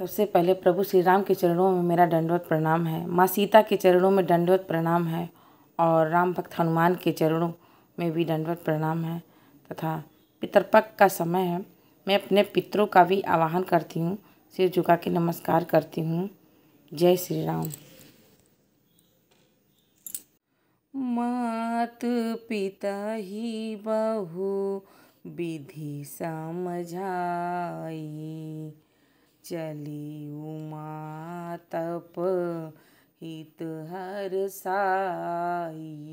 सबसे पहले प्रभु श्री राम के चरणों में मेरा दंडवत प्रणाम है माँ सीता के चरणों में दंडवत प्रणाम है और राम भक्त हनुमान के चरणों में भी दंडवत प्रणाम है तथा पितरपक्ष का समय है मैं अपने पितरों का भी आवाहन करती हूँ सिर झुका के नमस्कार करती हूँ जय श्री राम मात पिता ही बहु विधि समझाई चली उमा तप हित हर साई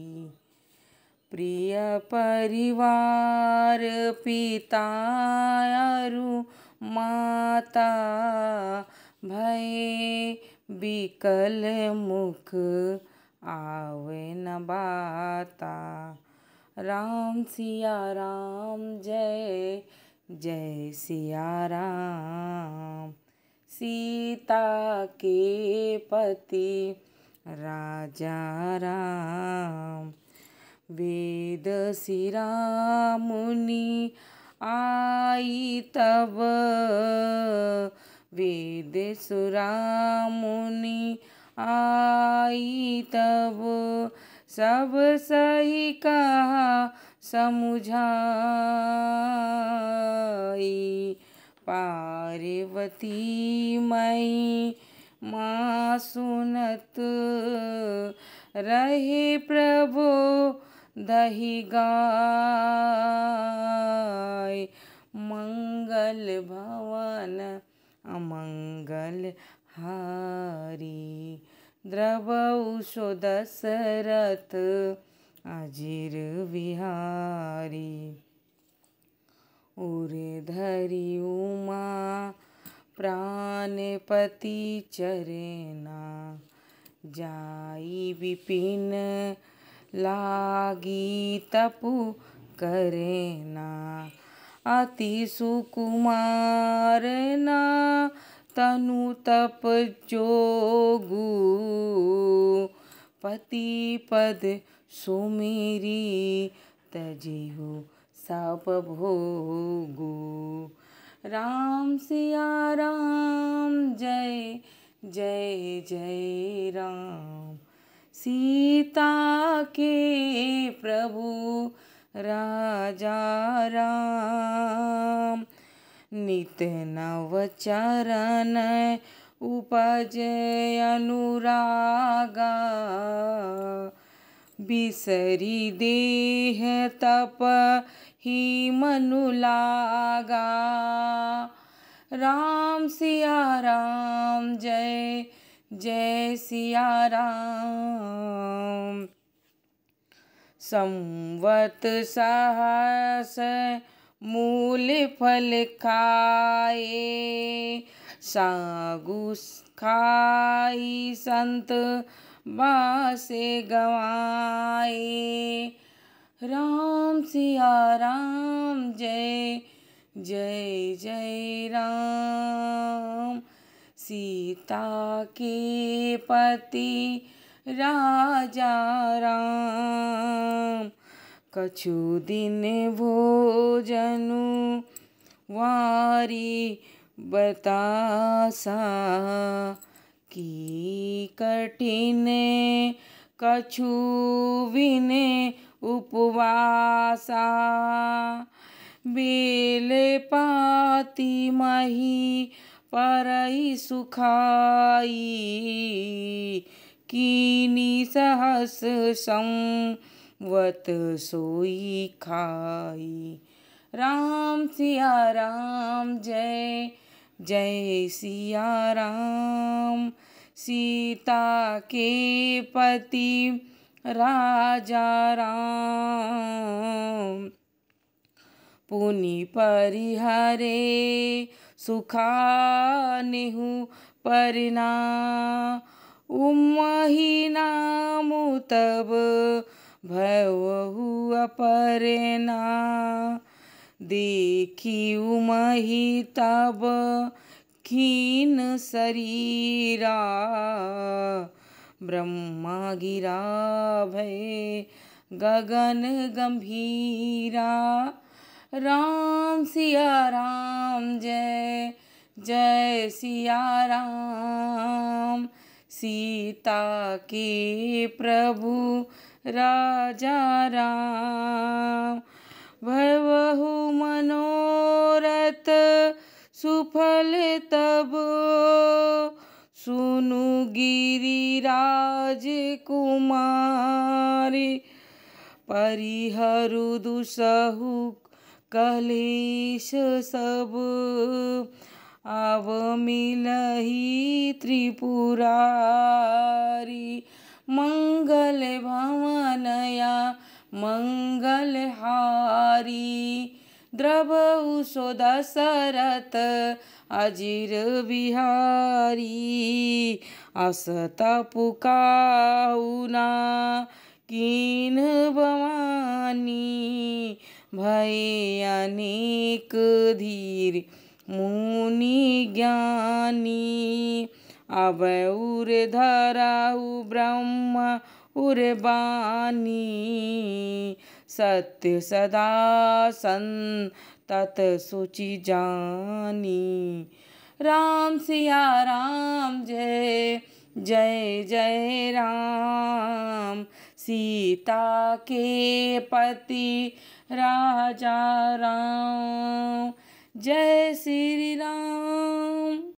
प्रिय परिवार पिता माता भय बिकल मुख आवे न बाता राम सिया राम जय जय सिया राम सीता के पति राजा राम वेद सिरा मुनि आई तब वेद सुरा मुनि आई तब सब सही कहा समुझाई पा रेवती मई माँ सुनत रहे प्रभु दही गाय मंगल भवन अमंगल हारी द्रवौषो दशरथ अजीर विहारी उरे धरी उमा प्राणपति चरेना जाई विपिन लागी तपु करेना अति ना तनु तप जोगु पति पद सुमेरी तजिहु भोगो राम सिया राम जय जय जय राम सीता के प्रभु राजा राम नित नव चरण उपज अनुरागा बिसरी देह तप ही मनु लागा राम सिया राम जय जय सिया राम संवत सहस मूल फल खाए सागुस खाई संत माँ से गवाए राम सिया राम जय जय जय राम सीता के पति राजा राम कछु दिन भोजनु वारी बतासा की कठिने कछु विने उपवासा बेले पाती मही परई सुखाई कीनी सहस संवत सोई खाई राम सिया राम जय जय सिया राम सीता के पति राजा राम पुनि परिहरे सुखानेहु परिना उमहि नाम तब भयहु अपरना देखी उमहि तब खीन शरीरा ब्रह्मा गिरा भय गगन गंभीरा राम सिया राम जय जय सिया राम सीता के प्रभु राजा राम भयहु मनोरथ सुफल तब सुनु गिरिराज कुमारी परिहरु दुसहु कलेश सब आव मिलही त्रिपुरारी मंगल भवनया मंगलहारी द्रव उसो दशरथ अजीर बिहारी असत पुकाऊना कीन भवानी भय अनेक धीर मुनि ज्ञानी उर धराऊ ब्रह्मा कुर्बानी सत्य सदा तत सुचि जानी राम सिया राम जय जय जय राम सीता के पति राजा राम जय श्री राम